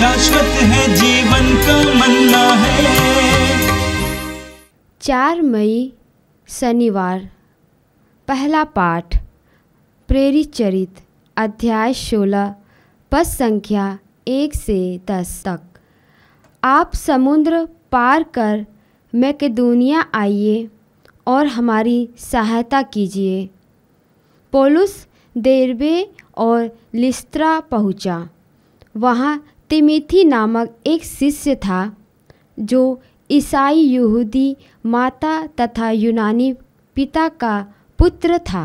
शाश्वत है जीवन का मन्ना है चार मई शनिवार पहला पाठ प्रेरित चरित अध्याय सोलह पद संख्या एक से दस तक आप समुद्र पार कर मैकेदोनिया आइए और हमारी सहायता कीजिए पोलुस देरबे और लिस्त्रा पहुंचा। वहाँ तिमिथी नामक एक शिष्य था जो ईसाई यहूदी माता तथा यूनानी पिता का पुत्र था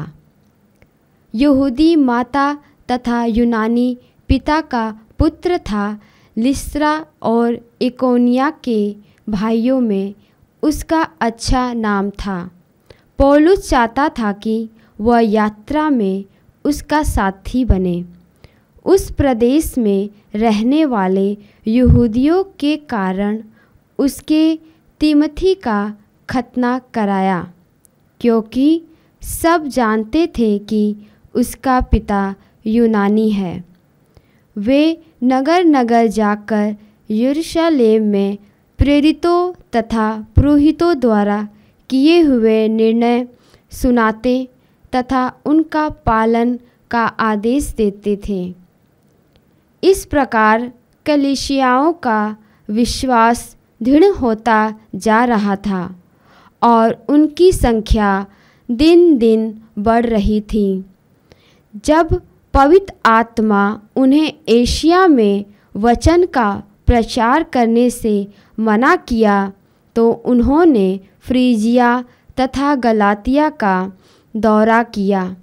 यहूदी माता तथा यूनानी पिता का पुत्र था लिस्त्रा और इकोनिया के भाइयों में उसका अच्छा नाम था पौलुस चाहता था कि वह यात्रा में उसका साथी बने उस प्रदेश में रहने वाले यहूदियों के कारण उसके तिमथी का खतना कराया क्योंकि सब जानते थे कि उसका पिता यूनानी है वे नगर नगर जाकर यरूशलेम में प्रेरितों तथा पुरोहितों द्वारा किए हुए निर्णय सुनाते तथा उनका पालन का आदेश देते थे इस प्रकार कलेशियाओं का विश्वास दृढ़ होता जा रहा था और उनकी संख्या दिन दिन बढ़ रही थी जब पवित्र आत्मा उन्हें एशिया में वचन का प्रचार करने से मना किया तो उन्होंने फ्रीजिया तथा गलातिया का दौरा किया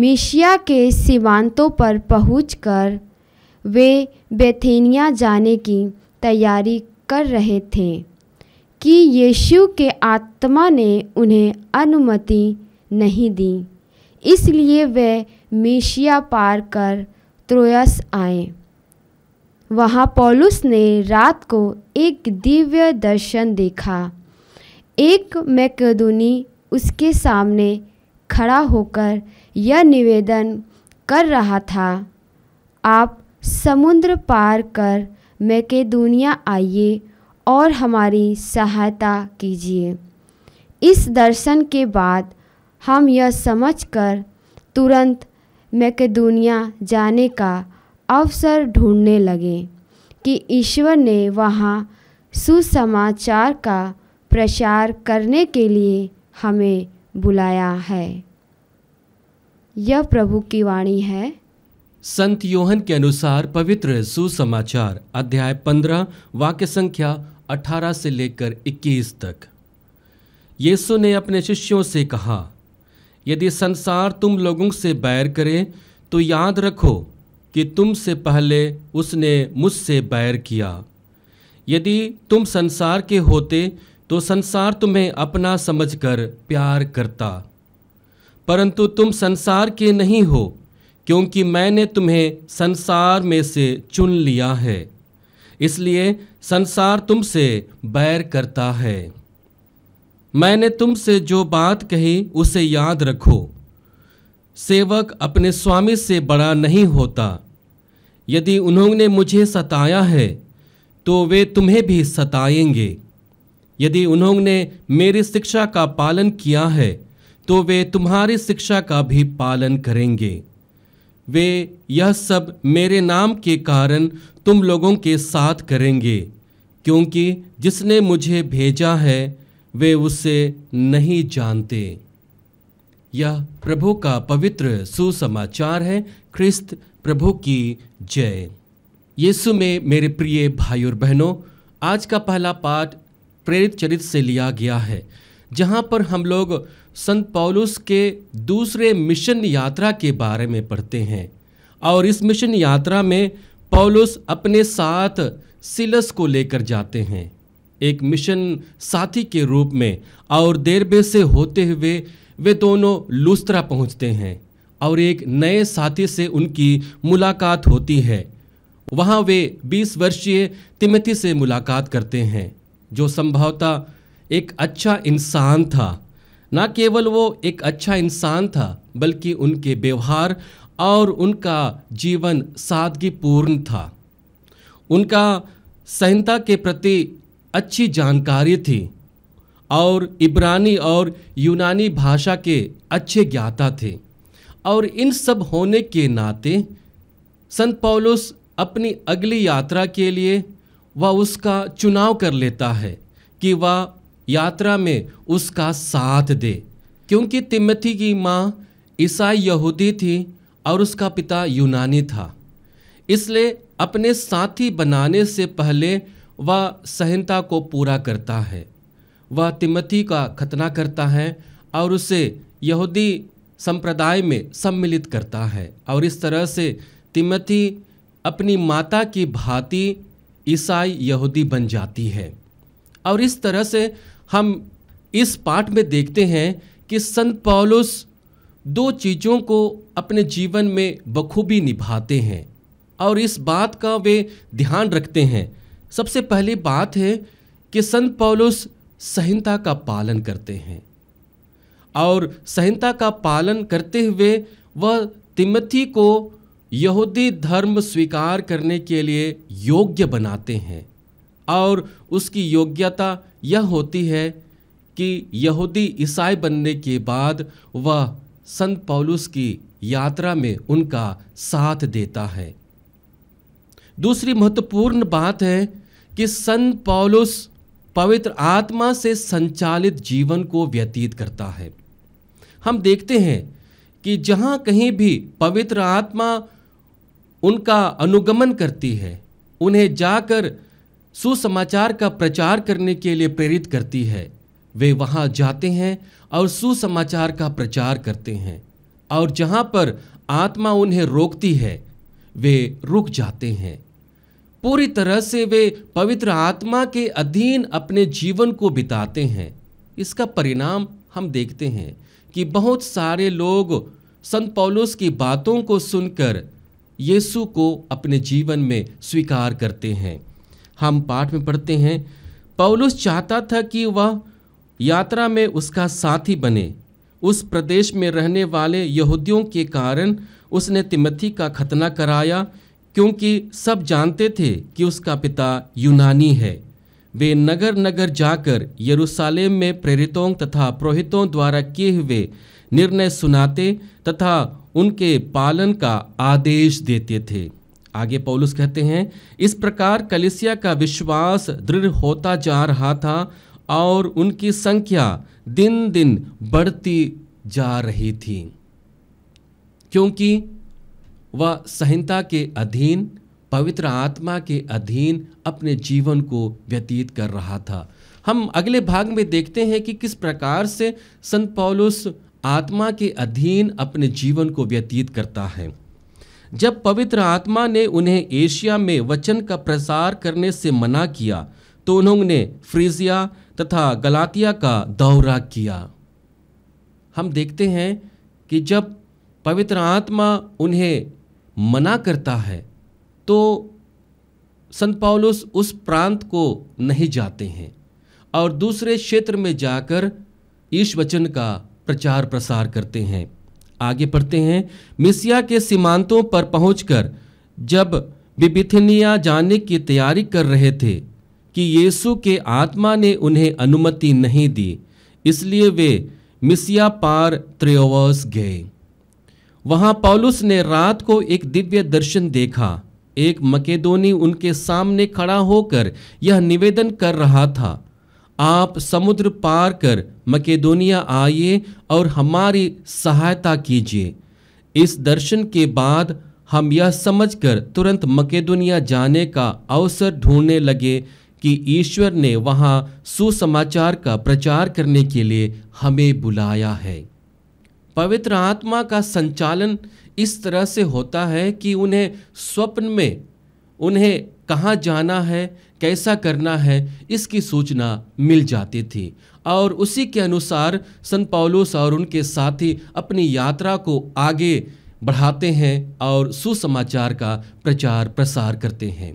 मिशिया के सीमांतों पर पहुंचकर वे बेथेनिया जाने की तैयारी कर रहे थे कि यीशु के आत्मा ने उन्हें अनुमति नहीं दी इसलिए वे मिशिया पार कर त्रोयस आए वहाँ पौलुस ने रात को एक दिव्य दर्शन देखा एक मैकदूनी उसके सामने खड़ा होकर यह निवेदन कर रहा था आप समुद्र पार कर मैकेदुनिया आइए और हमारी सहायता कीजिए इस दर्शन के बाद हम यह समझकर तुरंत मैकेदुनिया जाने का अवसर ढूंढने लगे कि ईश्वर ने वहाँ सुसमाचार का प्रचार करने के लिए हमें बुलाया है यह प्रभु की वाणी है संत योहन के अनुसार पवित्र सुसमाचार अध्याय पंद्रह वाक्य संख्या अठारह से लेकर इक्कीस तक यीशु ने अपने शिष्यों से कहा यदि संसार तुम लोगों से बैर करे तो याद रखो कि तुमसे पहले उसने मुझसे बैर किया यदि तुम संसार के होते तो संसार तुम्हें अपना समझकर प्यार करता परंतु तुम संसार के नहीं हो क्योंकि मैंने तुम्हें संसार में से चुन लिया है इसलिए संसार तुमसे बैर करता है मैंने तुमसे जो बात कही उसे याद रखो सेवक अपने स्वामी से बड़ा नहीं होता यदि उन्होंने मुझे सताया है तो वे तुम्हें भी सताएंगे यदि उन्होंने मेरी शिक्षा का पालन किया है तो वे तुम्हारी शिक्षा का भी पालन करेंगे वे यह सब मेरे नाम के कारण तुम लोगों के साथ करेंगे क्योंकि जिसने मुझे भेजा है वे उसे नहीं जानते यह प्रभु का पवित्र सुसमाचार है ख्रिस्त प्रभु की जय यीशु में मेरे प्रिय भाई और बहनों आज का पहला पाठ प्रेरित चरित से लिया गया है जहाँ पर हम लोग संत पौलुस के दूसरे मिशन यात्रा के बारे में पढ़ते हैं और इस मिशन यात्रा में पौलुस अपने साथ सिलस को लेकर जाते हैं एक मिशन साथी के रूप में और देरबे से होते हुए वे दोनों लुस्त्रा पहुंचते हैं और एक नए साथी से उनकी मुलाकात होती है वहाँ वे 20 वर्षीय तिमति से मुलाकात करते हैं जो संभवतः एक अच्छा इंसान था न केवल वो एक अच्छा इंसान था बल्कि उनके व्यवहार और उनका जीवन सादगीपूर्ण था उनका संहिता के प्रति अच्छी जानकारी थी और इब्रानी और यूनानी भाषा के अच्छे ज्ञाता थे और इन सब होने के नाते संत पौलुस अपनी अगली यात्रा के लिए वह उसका चुनाव कर लेता है कि वह यात्रा में उसका साथ दे क्योंकि तिम्मथी की माँ ईसाई यहूदी थी और उसका पिता यूनानी था इसलिए अपने साथी बनाने से पहले वह संहिता को पूरा करता है वह तिम्मती का खतना करता है और उसे यहूदी संप्रदाय में सम्मिलित करता है और इस तरह से तिम्मती अपनी माता की भांति ईसाई यहूदी बन जाती है और इस तरह से हम इस पाठ में देखते हैं कि संत पॉलुस दो चीज़ों को अपने जीवन में बखूबी निभाते हैं और इस बात का वे ध्यान रखते हैं सबसे पहली बात है कि संत पौलुस संहिता का पालन करते हैं और संहिता का पालन करते हुए वह तिमथी को यहूदी धर्म स्वीकार करने के लिए योग्य बनाते हैं और उसकी योग्यता यह होती है कि यहूदी ईसाई बनने के बाद वह संत पौलुस की यात्रा में उनका साथ देता है दूसरी महत्वपूर्ण बात है कि संत पौलुस पवित्र आत्मा से संचालित जीवन को व्यतीत करता है हम देखते हैं कि जहाँ कहीं भी पवित्र आत्मा उनका अनुगमन करती है उन्हें जाकर सुसमाचार का प्रचार करने के लिए प्रेरित करती है वे वहां जाते हैं और सुसमाचार का प्रचार करते हैं और जहां पर आत्मा उन्हें रोकती है वे रुक जाते हैं पूरी तरह से वे पवित्र आत्मा के अधीन अपने जीवन को बिताते हैं इसका परिणाम हम देखते हैं कि बहुत सारे लोग संत पौलुस की बातों को सुनकर यीशु को अपने जीवन में स्वीकार करते हैं हम पाठ में पढ़ते हैं पौलुस चाहता था कि वह यात्रा में उसका साथी बने उस प्रदेश में रहने वाले यहूदियों के कारण उसने तिमथी का खतना कराया क्योंकि सब जानते थे कि उसका पिता यूनानी है वे नगर नगर जाकर यरूशलेम में प्रेरितों तथा पुरोहितों द्वारा किए हुए निर्णय सुनाते तथा उनके पालन का आदेश देते थे आगे पौलुस कहते हैं इस प्रकार कलिसिया का विश्वास दृढ़ होता जा रहा था और उनकी संख्या दिन दिन बढ़ती जा रही थी क्योंकि वह संहिता के अधीन पवित्र आत्मा के अधीन अपने जीवन को व्यतीत कर रहा था हम अगले भाग में देखते हैं कि किस प्रकार से संत पौलुस आत्मा के अधीन अपने जीवन को व्यतीत करता है जब पवित्र आत्मा ने उन्हें एशिया में वचन का प्रसार करने से मना किया तो उन्होंने फ्रीजिया तथा गलातिया का दौरा किया हम देखते हैं कि जब पवित्र आत्मा उन्हें मना करता है तो संत पौलुस उस प्रांत को नहीं जाते हैं और दूसरे क्षेत्र में जाकर ईश वचन का प्रचार प्रसार करते हैं आगे पढ़ते हैं मिसिया के सीमांतों पर पहुंचकर जब बिबिथनिया जाने की तैयारी कर रहे थे कि यीशु के आत्मा ने उन्हें अनुमति नहीं दी इसलिए वे मिसिया पार त्रियोवस गए वहां पौलुस ने रात को एक दिव्य दर्शन देखा एक मकेदोनी उनके सामने खड़ा होकर यह निवेदन कर रहा था आप समुद्र पार कर मकेदोनिया आइए और हमारी सहायता कीजिए इस दर्शन के बाद हम यह समझकर तुरंत मकेदोनिया जाने का अवसर ढूंढने लगे कि ईश्वर ने वहाँ सुसमाचार का प्रचार करने के लिए हमें बुलाया है पवित्र आत्मा का संचालन इस तरह से होता है कि उन्हें स्वप्न में उन्हें कहाँ जाना है कैसा करना है इसकी सूचना मिल जाती थी और उसी के अनुसार सन पौलोस और उनके साथी अपनी यात्रा को आगे बढ़ाते हैं और सुसमाचार का प्रचार प्रसार करते हैं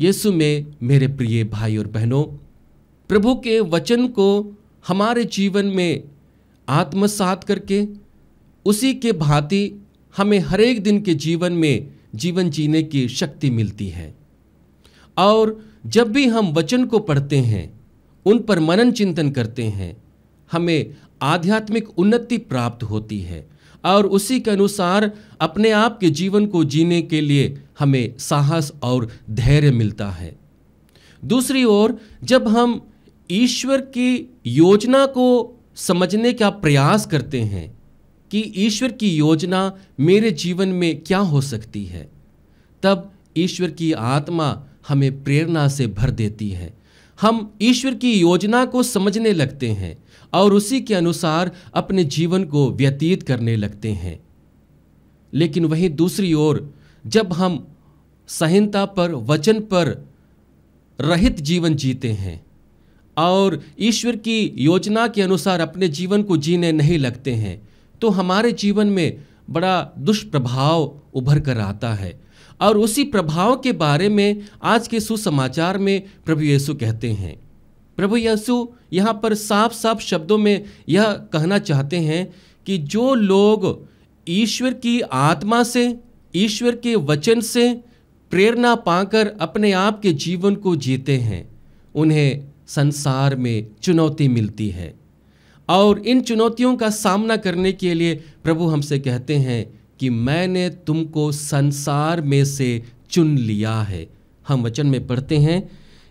यीशु में मेरे प्रिय भाई और बहनों प्रभु के वचन को हमारे जीवन में आत्मसात करके उसी के भांति हमें हरेक दिन के जीवन में जीवन जीने की शक्ति मिलती है और जब भी हम वचन को पढ़ते हैं उन पर मनन चिंतन करते हैं हमें आध्यात्मिक उन्नति प्राप्त होती है और उसी के अनुसार अपने आप के जीवन को जीने के लिए हमें साहस और धैर्य मिलता है दूसरी ओर जब हम ईश्वर की योजना को समझने का प्रयास करते हैं कि ईश्वर की योजना मेरे जीवन में क्या हो सकती है तब ईश्वर की आत्मा हमें प्रेरणा से भर देती है हम ईश्वर की योजना को समझने लगते हैं और उसी के अनुसार अपने जीवन को व्यतीत करने लगते हैं लेकिन वहीं दूसरी ओर जब हम संहिता पर वचन पर रहित जीवन जीते हैं और ईश्वर की योजना के अनुसार अपने जीवन को जीने नहीं लगते हैं तो हमारे जीवन में बड़ा दुष्प्रभाव उभर कर आता है और उसी प्रभाव के बारे में आज के सुसमाचार में प्रभु यीशु कहते हैं प्रभु यीशु यहाँ पर साफ साफ शब्दों में यह कहना चाहते हैं कि जो लोग ईश्वर की आत्मा से ईश्वर के वचन से प्रेरणा पाकर अपने आप के जीवन को जीते हैं उन्हें संसार में चुनौती मिलती है और इन चुनौतियों का सामना करने के लिए प्रभु हमसे कहते हैं कि मैंने तुमको संसार में से चुन लिया है हम वचन में पढ़ते हैं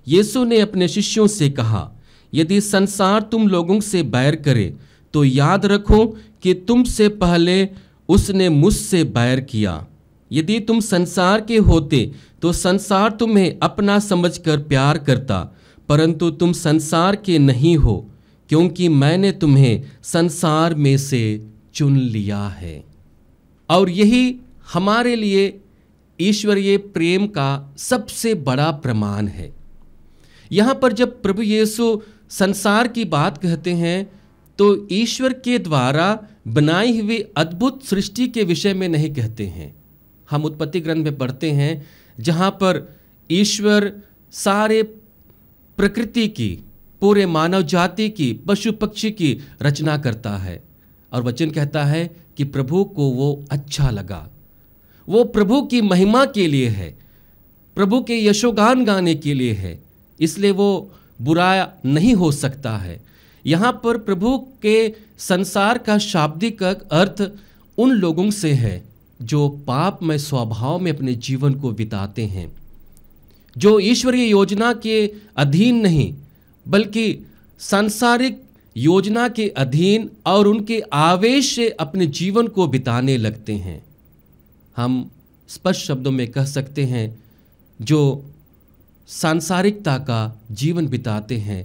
यीशु ने अपने शिष्यों से कहा यदि संसार तुम लोगों से बैर करे तो याद रखो कि तुमसे पहले उसने मुझसे बैर किया यदि तुम संसार के होते तो संसार तुम्हें अपना समझकर प्यार करता परंतु तुम संसार के नहीं हो क्योंकि मैंने तुम्हें संसार में से चुन लिया है और यही हमारे लिए ईश्वरीय प्रेम का सबसे बड़ा प्रमाण है यहाँ पर जब प्रभु येसु संसार की बात कहते हैं तो ईश्वर के द्वारा बनाई हुई अद्भुत सृष्टि के विषय में नहीं कहते हैं हम उत्पत्ति ग्रंथ में पढ़ते हैं जहाँ पर ईश्वर सारे प्रकृति की पूरे मानव जाति की पशु पक्षी की रचना करता है और वचन कहता है कि प्रभु को वो अच्छा लगा वो प्रभु की महिमा के लिए है प्रभु के यशोगान गाने के लिए है इसलिए वो बुरा नहीं हो सकता है यहाँ पर प्रभु के संसार का शाब्दिक अर्थ उन लोगों से है जो पाप में स्वभाव में अपने जीवन को बिताते हैं जो ईश्वरीय योजना के अधीन नहीं बल्कि सांसारिक योजना के अधीन और उनके आवेश से अपने जीवन को बिताने लगते हैं हम स्पष्ट शब्दों में कह सकते हैं जो सांसारिकता का जीवन बिताते हैं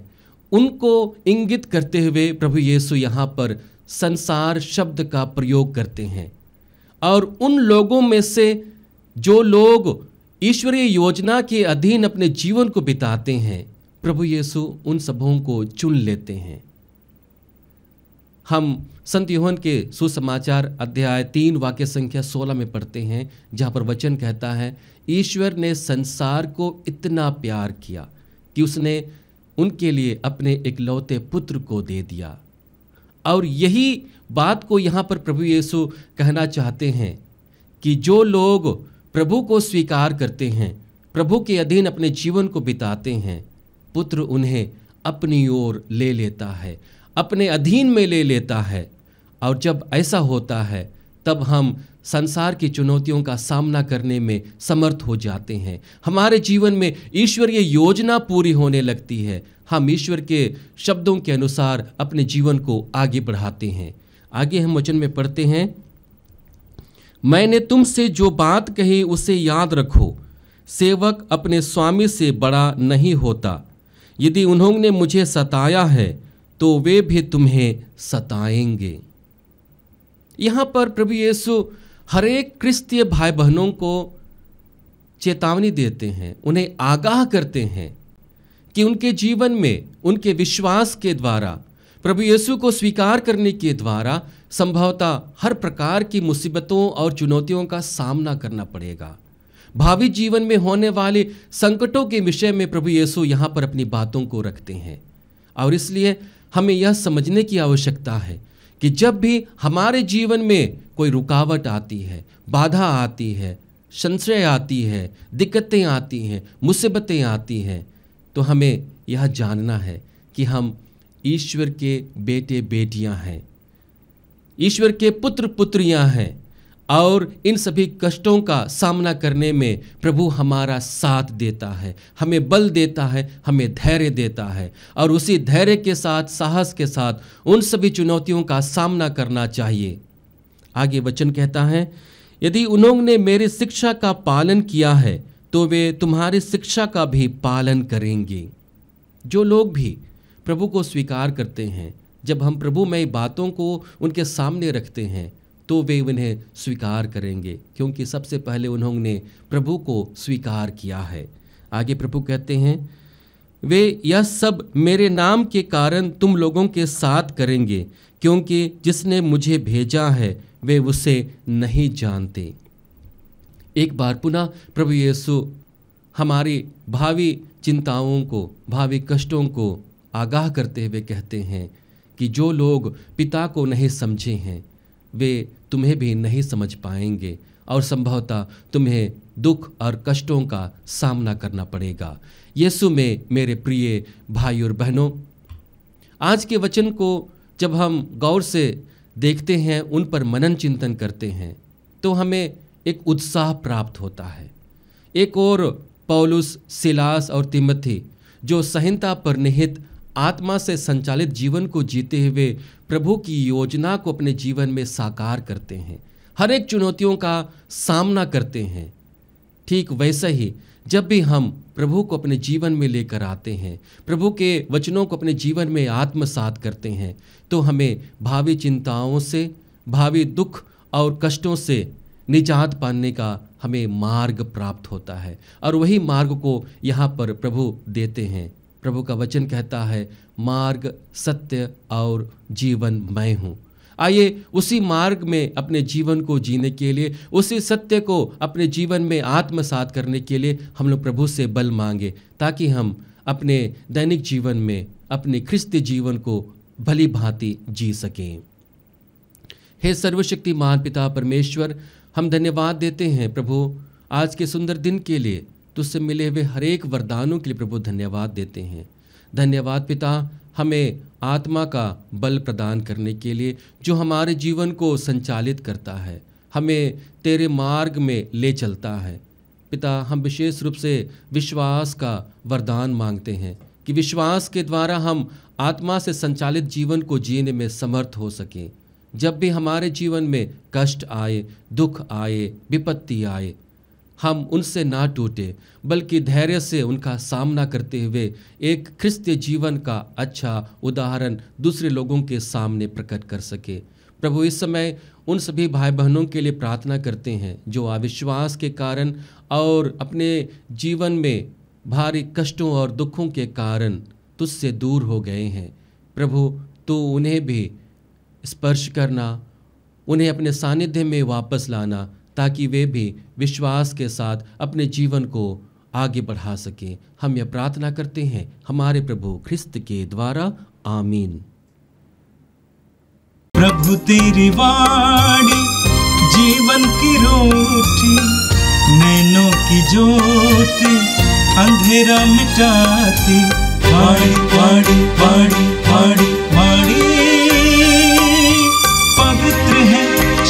उनको इंगित करते हुए प्रभु येसु यहाँ पर संसार शब्द का प्रयोग करते हैं और उन लोगों में से जो लोग ईश्वरीय योजना के अधीन अपने जीवन को बिताते हैं प्रभु येसु उन सबों को चुन लेते हैं हम संत योहन के सुसमाचार अध्याय तीन वाक्य संख्या सोलह में पढ़ते हैं जहाँ पर वचन कहता है ईश्वर ने संसार को इतना प्यार किया कि उसने उनके लिए अपने इकलौते पुत्र को दे दिया और यही बात को यहाँ पर प्रभु यीशु कहना चाहते हैं कि जो लोग प्रभु को स्वीकार करते हैं प्रभु के अधीन अपने जीवन को बिताते हैं पुत्र उन्हें अपनी ओर ले लेता है अपने अधीन में ले लेता है और जब ऐसा होता है तब हम संसार की चुनौतियों का सामना करने में समर्थ हो जाते हैं हमारे जीवन में ईश्वरीय योजना पूरी होने लगती है हम ईश्वर के शब्दों के अनुसार अपने जीवन को आगे बढ़ाते हैं आगे हम वचन में पढ़ते हैं मैंने तुमसे जो बात कही उसे याद रखो सेवक अपने स्वामी से बड़ा नहीं होता यदि उन्होंने मुझे सताया है तो वे भी तुम्हें सताएंगे यहां पर प्रभु येसु हरेक क्रिस्तीय भाई बहनों को चेतावनी देते हैं उन्हें आगाह करते हैं कि उनके जीवन में उनके विश्वास के द्वारा प्रभु येसु को स्वीकार करने के द्वारा संभवतः हर प्रकार की मुसीबतों और चुनौतियों का सामना करना पड़ेगा भावी जीवन में होने वाले संकटों के विषय में प्रभु येसु यहाँ पर अपनी बातों को रखते हैं और इसलिए हमें यह समझने की आवश्यकता है कि जब भी हमारे जीवन में कोई रुकावट आती है बाधा आती है संशय आती है दिक्कतें आती हैं मुसीबतें आती हैं तो हमें यह जानना है कि हम ईश्वर के बेटे बेटियां हैं ईश्वर के पुत्र पुत्रियां हैं और इन सभी कष्टों का सामना करने में प्रभु हमारा साथ देता है हमें बल देता है हमें धैर्य देता है और उसी धैर्य के साथ साहस के साथ उन सभी चुनौतियों का सामना करना चाहिए आगे वचन कहता है यदि उन्होंने मेरी शिक्षा का पालन किया है तो वे तुम्हारी शिक्षा का भी पालन करेंगे जो लोग भी प्रभु को स्वीकार करते हैं जब हम प्रभु में बातों को उनके सामने रखते हैं तो वे उन्हें स्वीकार करेंगे क्योंकि सबसे पहले उन्होंने प्रभु को स्वीकार किया है आगे प्रभु कहते हैं वे यह सब मेरे नाम के कारण तुम लोगों के साथ करेंगे क्योंकि जिसने मुझे भेजा है वे उसे नहीं जानते एक बार पुनः प्रभु यीशु हमारी भावी चिंताओं को भावी कष्टों को आगाह करते हुए कहते हैं कि जो लोग पिता को नहीं समझे हैं वे तुम्हें भी नहीं समझ पाएंगे और संभवतः तुम्हें दुख और कष्टों का सामना करना पड़ेगा यीशु में मेरे प्रिय भाई और बहनों आज के वचन को जब हम गौर से देखते हैं उन पर मनन चिंतन करते हैं तो हमें एक उत्साह प्राप्त होता है एक और पौलुस सिलास और तिमथी जो संहिता पर निहित आत्मा से संचालित जीवन को जीते हुए प्रभु की योजना को अपने जीवन में साकार करते हैं हर एक चुनौतियों का सामना करते हैं ठीक वैसे ही जब भी हम प्रभु को अपने जीवन में लेकर आते हैं प्रभु के वचनों को अपने जीवन में आत्मसात करते हैं तो हमें भावी चिंताओं से भावी दुख और कष्टों से निजात पाने का हमें मार्ग प्राप्त होता है और वही मार्ग को यहाँ पर प्रभु देते हैं प्रभु का वचन कहता है मार्ग सत्य और जीवन मैं हूँ आइए उसी मार्ग में अपने जीवन को जीने के लिए उसी सत्य को अपने जीवन में आत्मसात करने के लिए हम लोग प्रभु से बल मांगे ताकि हम अपने दैनिक जीवन में अपने ख्रिस्त जीवन को भली भांति जी सकें हे सर्वशक्ति महान पिता परमेश्वर हम धन्यवाद देते हैं प्रभु आज के सुंदर दिन के लिए तुझसे मिले हुए हरेक वरदानों के लिए प्रभु धन्यवाद देते हैं धन्यवाद पिता हमें आत्मा का बल प्रदान करने के लिए जो हमारे जीवन को संचालित करता है हमें तेरे मार्ग में ले चलता है पिता हम विशेष रूप से विश्वास का वरदान मांगते हैं कि विश्वास के द्वारा हम आत्मा से संचालित जीवन को जीने में समर्थ हो सकें जब भी हमारे जीवन में कष्ट आए दुख आए विपत्ति आए हम उनसे ना टूटे बल्कि धैर्य से उनका सामना करते हुए एक ख्रिस्तीय जीवन का अच्छा उदाहरण दूसरे लोगों के सामने प्रकट कर सके प्रभु इस समय उन सभी भाई बहनों के लिए प्रार्थना करते हैं जो अविश्वास के कारण और अपने जीवन में भारी कष्टों और दुखों के कारण तुझसे दूर हो गए हैं प्रभु तो उन्हें भी स्पर्श करना उन्हें अपने सानिध्य में वापस लाना ताकि वे भी विश्वास के साथ अपने जीवन को आगे बढ़ा सकें हम यह प्रार्थना करते हैं हमारे प्रभु ख्रिस्त के द्वारा आमीन प्रभु तेरी वाणी जीवन की रोटी नैनों की ज्योति अंधेरा मिटाती पाड़ी पाड़ी पाड़ी पाड़ी